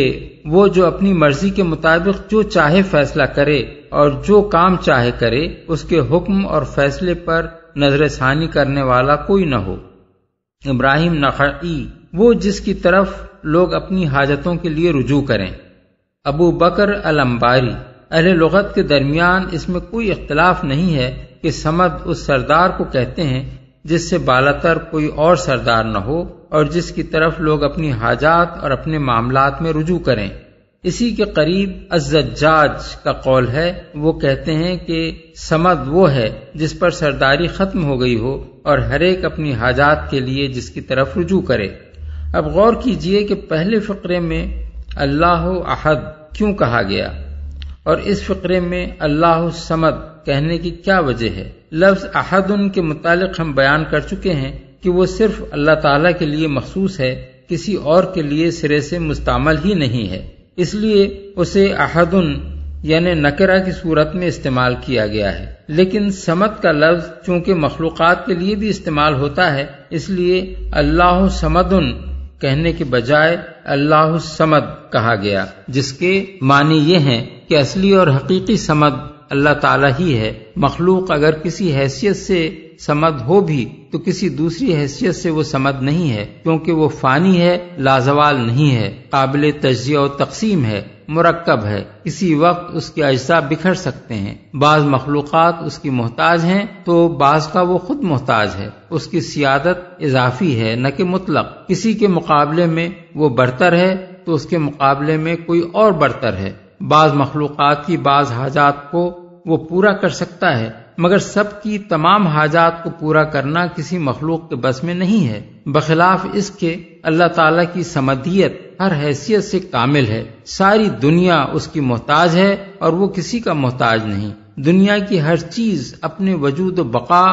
वो जो अपनी मर्जी के मुताबिक जो चाहे फैसला करे और जो काम चाहे करे उसके हुक्म और फैसले पर नजर षानी करने वाला कोई न हो इब्राहिम नख वो जिसकी तरफ लोग अपनी हाजतों के लिए रुजू करें अबू बकर अलम्बारी अहल लगत के दरमियान इसमें कोई इख्तलाफ नहीं है कि समद उस सरदार को कहते हैं जिससे बालतर कोई और सरदार न हो और जिसकी तरफ लोग अपनी हाजात और अपने मामलात में रुजू करें इसी के करीब अज्जाज का कौल है वो कहते हैं कि समद वो है जिस पर सरदारी खत्म हो गई हो और हर एक अपनी हाजात के लिए जिसकी तरफ रुजू करे अब गौर कीजिए कि पहले फ़करे में अल्लाह अहद क्यों कहा गया और इस फ़करे में अल्लाह समद कहने की क्या वजह है लफ्ज़ अहद उनके मुतालिक हम बयान कर चुके हैं कि वो सिर्फ अल्लाह ताला के लिए मखसूस है किसी और के लिए सिरे से मुस्तमल ही नहीं है इसलिए उसे अहदन यानी नकरा की सूरत में इस्तेमाल किया गया है लेकिन समत का लफ्ज चूंकि मखलूक के लिए भी इस्तेमाल होता है इसलिए अल्लाह समदुन कहने के बजाय अल्लाह समद कहा गया जिसके मानी ये है की असली और हकीकी समद अल्लाह ताला ही है मखलूक अगर किसी हैसियत से समद हो भी तो किसी दूसरी हैसियत से वो समद नहीं है क्योंकि वो फानी है लाजवाल नहीं है काबिल तजिया और तकसीम है मरकब है किसी वक्त उसके अज्जा बिखर सकते हैं बाज मखलूक उसकी मोहताज है तो बाज का वो खुद मोहताज है उसकी सियादत इजाफी है न के मुतल किसी के मुकाबले में वो बढ़तर है तो उसके मुकाबले में कोई और बढ़तर है बाज मखलूक की बाज हाजात को वो पूरा कर सकता है मगर सबकी तमाम हाजात को पूरा करना किसी मखलूक के बस में नहीं है बखिलाफ इसके अल्लाह ताला की समदियत हर हैसियत से कामिल है सारी दुनिया उसकी मोहताज है और वो किसी का मोहताज नहीं दुनिया की हर चीज अपने वजूद बका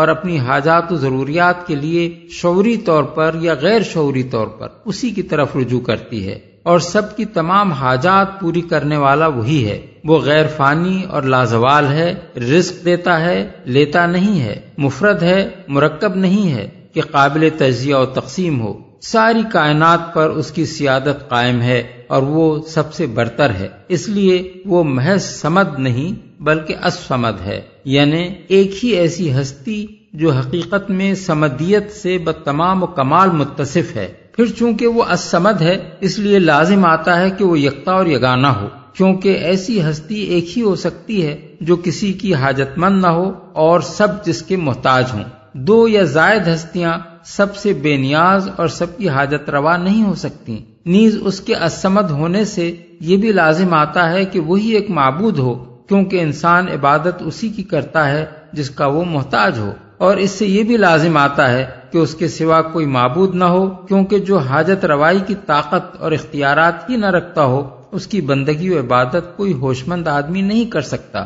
और अपनी हाजात ज़रूरियात के लिए शौरी तौर पर या गैर शौरी तौर पर उसी की तरफ रुजू करती है और सबकी तमाम हाजात पूरी करने वाला वही है वो गैर फानी और लाजवाल है रिस्क देता है लेता नहीं है मुफरत है मुरक्ब नहीं है कि काबिल तजिया और तकसीम हो सारी कायनात पर उसकी सियादत कायम है और वो सबसे बरतर है इसलिए वो महज समद नहीं बल्कि असमद है यानी एक ही ऐसी हस्ती जो हकीकत में समदियत से बतमाम कमाल मुतसिफ है फिर चूंकि वो असमद है इसलिए लाजिम आता है कि वो यकता और यगाना हो क्योंकि ऐसी हस्ती एक ही हो सकती है जो किसी की हाजतमंद न हो और सब जिसके मोहताज हों दो या जायद हस्तियां सबसे बेनियाज और सबकी हाजत रवा नहीं हो सकती नीज उसके असमद होने से ये भी लाजिम आता है कि वही एक मबूद हो क्योंकि इंसान इबादत उसी की करता है जिसका वो मोहताज हो और इससे ये भी लाजिम आता है कि उसके सिवा कोई माबूद न हो क्योंकि जो हाजत रवाई की ताकत और इख्तियार ही न रखता हो उसकी बंदगी व इबादत कोई होशमंद आदमी नहीं कर सकता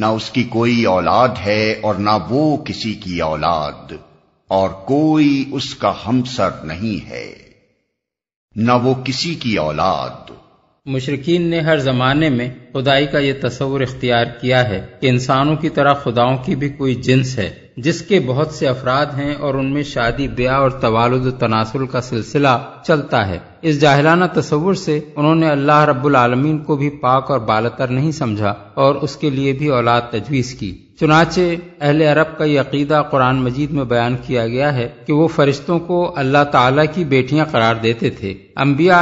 न उसकी कोई औलाद है और न वो किसी की औलाद और कोई उसका हमसर नहीं है न वो किसी की औलाद मुशरकिन ने हर जमाने में खुदाई का ये तस्वुर इख्तियार किया है कि इंसानों की तरह खुदाओं की भी कोई जिन्स है जिसके बहुत से अफराद हैं और उनमें शादी ब्याह और तवाल तनासुल का सिलसिला चलता है इस जाहिलाना तस्वुर से उन्होंने अल्लाह रब्बुल आलमीन को भी पाक और बालतर नहीं समझा और उसके लिए भी औलाद तजवीज़ की चुनाचे अहल अरब का यह अकीदा कुरान मजीद में बयान किया गया है कि वो फरिश्तों को अल्लाह ताला की बेटियां करार देते थे अम्बिया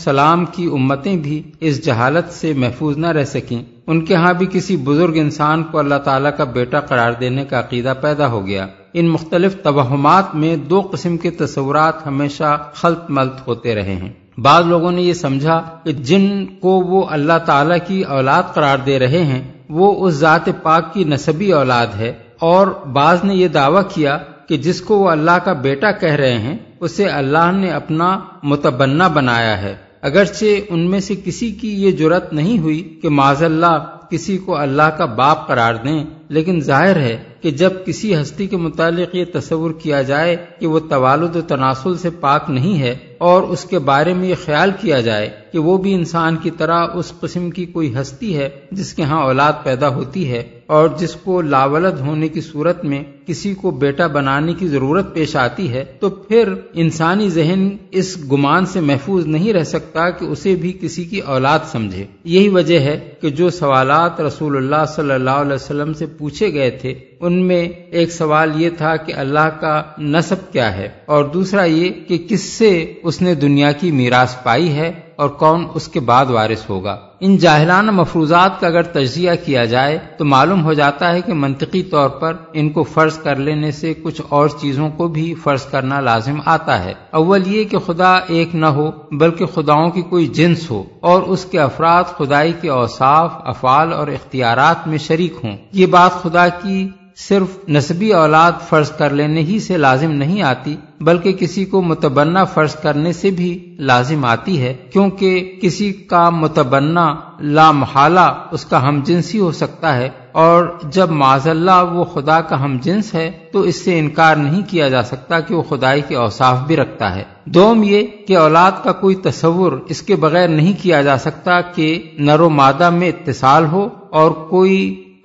सलाम की उम्मतें भी इस जहालत से महफूज न रह सकें उनके यहाँ भी किसी बुजुर्ग इंसान को अल्लाह ताला का बेटा करार देने का अकीदा पैदा हो गया इन मुख्तलिफ तोहमात में दो किस्म के तस्वुरात हमेशा खलत मलत होते रहे हैं बाद लोगों ने ये समझा कि जिनको वो अल्लाह ताला की औलाद करार दे रहे हैं वो उस ज़ात पाक की नसबी औलाद है और बाज ने यह दावा किया कि जिसको वो अल्लाह का बेटा कह रहे हैं उसे अल्लाह ने अपना मुतबन्ना बनाया है अगरचे उनमें से किसी की ये जरूरत नहीं हुई कि माजल्ला किसी को अल्लाह का बाप करार दें लेकिन जाहिर है कि जब किसी हस्ती के मुतालिक ये तस्वुर किया जाए कि वो तवालद तनासुल से पाक नहीं है और उसके बारे में ये ख्याल किया जाए कि वो भी इंसान की तरह उस किस्म की कोई हस्ती है जिसके यहाँ औलाद पैदा होती है और जिसको लावलद होने की सूरत में किसी को बेटा बनाने की जरूरत पेश आती है तो फिर इंसानी जहन इस गुमान से महफूज नहीं रह सकता कि उसे भी किसी की औलाद समझे यही वजह है कि जो सवालात रसूलुल्लाह सल्लल्लाहु अलैहि वसल्लम से पूछे गए थे उनमें एक सवाल ये था कि अल्लाह का नसब क्या है और दूसरा ये कि किससे उसने दुनिया की मीरास पाई है और कौन उसके बाद वारिस होगा इन जाहिलाना मफरूजात का अगर तजिया किया जाए तो मालूम हो जाता है कि मनतकी तौर पर इनको फर्ज फ़र्ज कर लेने से कुछ और चीज़ों को भी फ़र्ज करना लाजिम आता है अव्वल ये कि खुदा एक न हो बल्कि खुदाओं की कोई जिन्स हो और उसके अफराद खुदाई के औसाफ अफाल और इख्तियार में शरीक हों ये बात खुदा की सिर्फ नस्बी औलाद फर्ज कर लेने ही से लाजिम नहीं आती बल्कि किसी को मुतबन्ना फर्ज करने से भी लाजिम आती है क्योंकि किसी का मुतबन्ना लामहाला उसका हम ही हो सकता है और जब माजल्ला वो खुदा का हम जिन्स है तो इससे इनकार नहीं किया जा सकता कि वो खुदाई के औसाफ भी रखता है दोम ये कि औलाद का कोई तस्वुर इसके बगैर नहीं किया जा सकता कि नरो मादा में इत्तसाल हो और कोई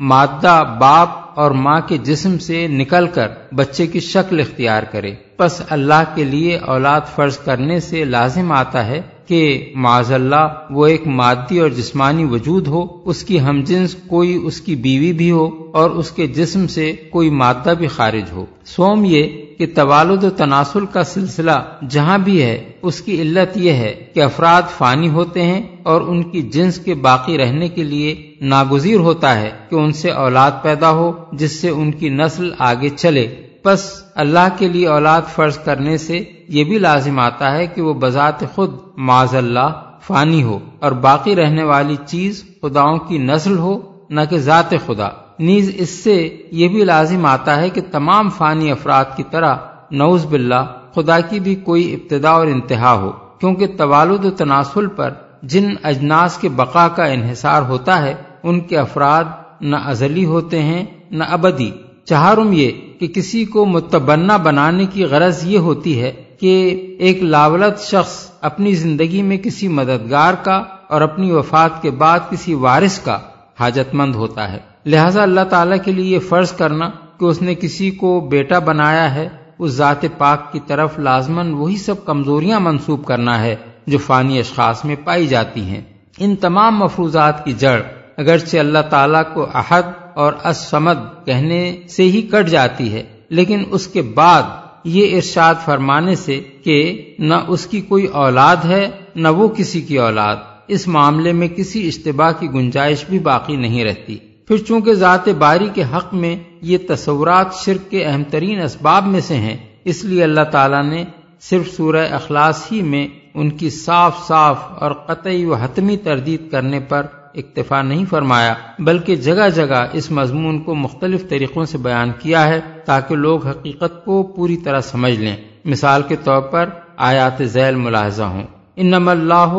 मादा बाप और माँ के जिस्म से निकलकर बच्चे की शक्ल इख्तियार करे बस अल्लाह के लिए औलाद फर्ज करने से लाजिम आता है कि माजल्ला वो एक मादी और जिस्मानी वजूद हो उसकी हमजिन्स कोई उसकी बीवी भी हो और उसके जिस्म से कोई मादा भी खारिज हो सोम ये कि तवालुद तनासुल का सिलसिला जहाँ भी है उसकी इल्लत यह है कि अफराद फानी होते हैं और उनकी जिन्स के बाकी रहने के लिए नागुजीर होता है कि उनसे औलाद पैदा हो जिससे उनकी नस्ल आगे चले बस अल्लाह के लिए औलाद फर्ज करने से ये भी लाजिम आता है कि वो बजात खुद माजल्ला फानी हो और बाकी रहने वाली चीज खुदाओं की नस्ल हो न कि ज़ात खुदा नीज इससे यह भी लाजिम आता है कि तमाम फानी अफराद की तरह नउज़ बिल्ला खुदा की भी कोई इब्तदा और इंतहा हो क्योंकि तवालुद तनासुल पर जिन अजनास के बका का इहिसार होता है उनके अफराद न अजली होते हैं न अबदी चाहरुम ये कि किसी को मुतबन्ना बनाने की गरज ये होती है कि एक लावलत शख्स अपनी जिंदगी में किसी मददगार का और अपनी वफात के बाद किसी वारिस का हाजतमंद होता है लिहाजा अल्लाह ताला के लिए फ़र्ज़ करना कि उसने किसी को बेटा बनाया है उस ज़ात पाक की तरफ लाजमन वही सब कमजोरियां मंसूब करना है जो फ़ानी अशास में पाई जाती हैं इन तमाम मफरूजात की जड़ अगरचे अल्लाह ताला को अहद और असमद कहने से ही कट जाती है लेकिन उसके बाद ये इर्शाद फरमाने से कि न उसकी कोई औलाद है न वो किसी की औलाद इस मामले में किसी इश्तबा की गुंजाइश भी बाकी नहीं रहती फिर चूंकि ज़ात बारी के हक में ये तस्वुरात शिरक के अहम तरीन इसबाब में से हैं इसलिए अल्लाह तला ने सिर्फ सूरह अखलास ही में उनकी साफ साफ और कतई व हतमी तरदीद करने पर इक्तफा नहीं फरमाया बल्कि जगह जगह इस मजमून को मुख्तलिफ तरीक़ों से बयान किया है ताकि लोग हकीकत को पूरी तरह समझ लें मिसाल के तौर पर आयात जैल मुलाजा हों इनमल्लाह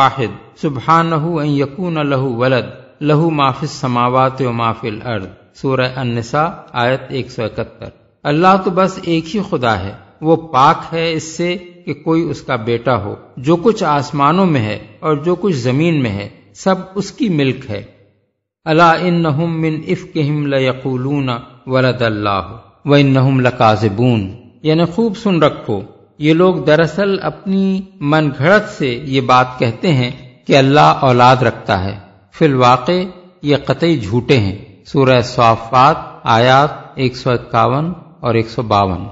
वाहिद सुबहानहू यकून लहू वलद लहू माफिस समावात माफिल अर्द सूरह अनसा आयत एक सौ इकहत्तर अल्लाह तो बस एक ही खुदा है वो पाक है इससे कि कोई उसका बेटा हो जो कुछ आसमानों में है और जो कुछ जमीन में है सब उसकी मिल्क है अला इन मिन इफ कहम लकूलून वरद अल्लाह व इन लकाजबून यानी खूब सुन रखो ये लोग दरअसल अपनी मन घड़त से ये बात कहते हैं कि अल्लाह औलाद रखता है फिलवाक़ ये कतई झूठे हैं सूरह साफ़ात आयात एक सौ इक्यावन और एक सौ बावन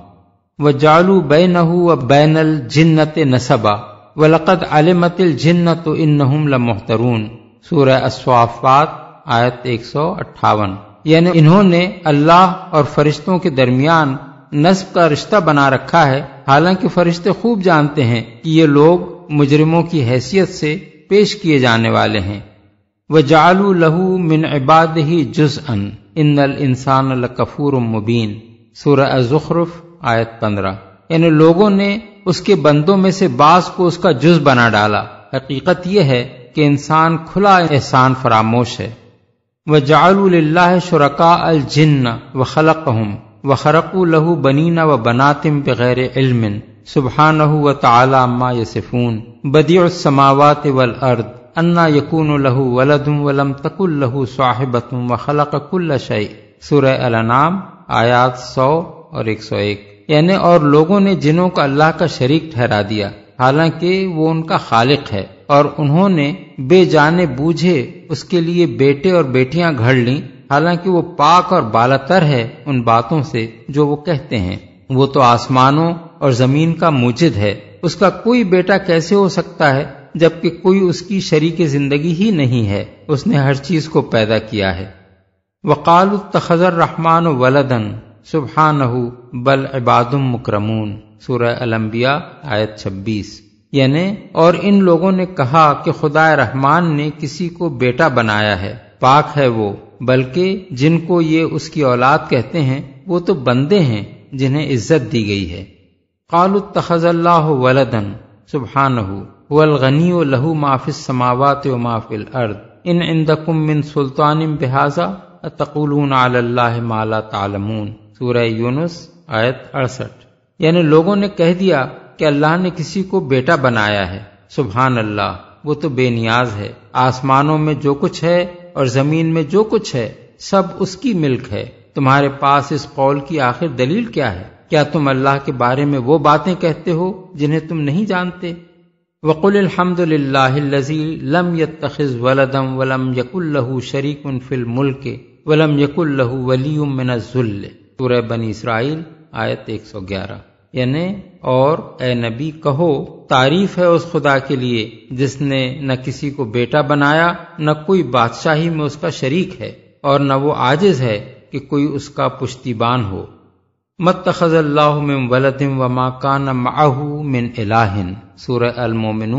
व जालू बैनहू व बैनल जिन्नत नसबा व लक़द अलमतिल जिन्नत इन लमोहतरून सूरह अस्वाफ़ात आयत एक सौ अट्ठावन यानी इन्होंने अल्लाह और फरिश्तों के दरमियान नस्ब का रिश्ता बना रखा है हालांकि फरिश्ते खूब जानते हैं कि ये लोग मुजरिमों की हैसियत से पेश किए जाने वाले हैं व जालू लहू मिन इबाद ही जुज अन इन इंसान लकफूर मुबीन सुर अजुखरफ आयत पंद्रह इन लोगों ने उसके बंदों में से बास को उसका जुज बना डाला हकीकत यह है कि इंसान खुला एहसान फरामोश है व जालुल्ला शुरका अल जिन्ना व खलक हम व खरकू लहू बनीना व बनातिम बगैर इल्मिन सुबहानहू व तला अम्मा यसफ़ून बदी समावत वल अर्द अन्ना यकून लहू वलदुम वलम तकुल लहू साहिबतुम व खलक कुल्ल शई सुरह अलनाम आयात सौ और एक सौ एक यानी और लोगों ने जिन्हों को अल्लाह का शरीक ठहरा दिया हालांकि वो उनका खालिक है और उन्होंने बेजाने बूझे उसके लिए बेटे और बेटियां घड़ ली हालांकि वो पाक और बालतर है उन बातों से जो वो कहते हैं वो तो आसमानों और जमीन का मुजिद है उसका कोई बेटा कैसे हो सकता है जबकि कोई उसकी शरीक जिंदगी ही नहीं है उसने हर चीज को पैदा किया है वकाल तखजर रहमान वलदन सुबह सुबहानहू बल इबादम मुक्रमून सूरह अलम्बिया आयत छब्बीस यानी और इन लोगों ने कहा कि खुदा रहमान ने किसी को बेटा बनाया है पाक है वो बल्कि जिनको ये उसकी औलाद कहते हैं वो तो बंदे हैं जिन्हें इज्जत दी गई है कालु तखजल्लाह वलदन सुबहानहू वलगनी लहू माफिस समावत व माफिल अर्द इन इंदकुम मिन सुल्तान बिहाजा तकूलून अल्लाह माला तालमून सूरह यूनुस आयत अड़सठ यानी लोगों ने कह दिया कि अल्लाह ने किसी को बेटा बनाया है सुबहान अल्लाह वो तो बेनियाज है आसमानों में जो कुछ है और जमीन में जो कुछ है सब उसकी मिल्क है तुम्हारे पास इस कौल की आखिर दलील क्या है क्या तुम अल्लाह के बारे में वो बातें कहते हो जिन्हें तुम नहीं जानते वक़ुल अलहमदिल्लाजी लम यखज़ वलदम वलम यकुल्लहू शरीक फिल मुल्क वलम यकुल्लहू वलीम मिनजुल्ल सूर बनी इसराइल आयत 111 यानि और ए नबी कहो तारीफ है उस खुदा के लिए जिसने न किसी को बेटा बनाया न कोई बादशाही में उसका शरीक है और न वो आजिज है कि कोई उसका पुश्तीबान हो मतखज़ल्लाम वलदिम व माकान माहू मिन अलाहिन सूर अलमोमिन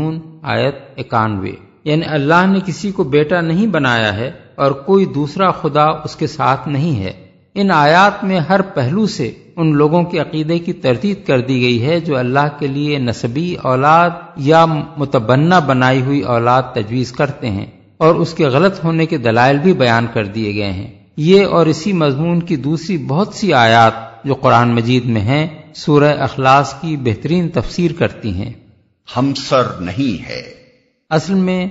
आयत इक्यानवे यानी अल्लाह ने किसी को बेटा नहीं बनाया है और कोई दूसरा खुदा उसके साथ नहीं है इन आयात में हर पहलू से उन लोगों के अकीदे की तरतीब कर दी गई है जो अल्लाह के लिए नसबी औलाद या मुतबन्ना बनाई हुई औलाद तजवीज़ करते हैं और उसके गलत होने के दलाइल भी बयान कर दिए गए हैं ये और इसी मजमून की दूसरी बहुत सी आयात जो कुरान मजीद में है सूरह अखलास की बेहतरीन तफसीर करती हैं हम सर नहीं है असल में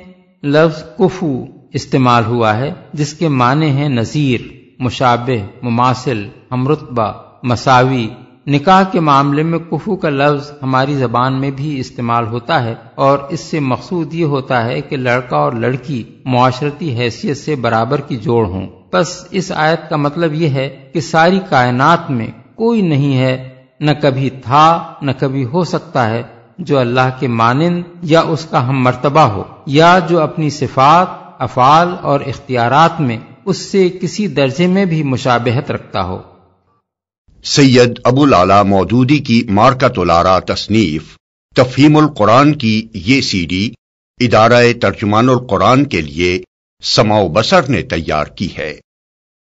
लफ्ज कुफू इस्तेमाल हुआ है जिसके माने हैं नज़ीर मुशाबे मुमासिल हमरुतबा मसावी निकाह के मामले में कुफू का लफ्ज हमारी जबान में भी इस्तेमाल होता है और इससे मकसूद ये होता है कि लड़का और लड़की माशरती हैसियत से बराबर की जोड़ हों बस इस आयत का मतलब यह है कि सारी कायनात में कोई नहीं है न कभी था न कभी हो सकता है जो अल्लाह के मानंद या उसका हम मर्तबा हो या जो अपनी सिफात अफाल और इख्तियारात में उससे किसी दर्जे में भी मुशाबहत रखता हो सैयद अबुल आला मौदूदी की मार्कतुलारा तसनीफ तफहीमुल कुरान की ये सीडी इदारा तर्जुमान कुरान के लिए समाओ बसर ने तैयार की है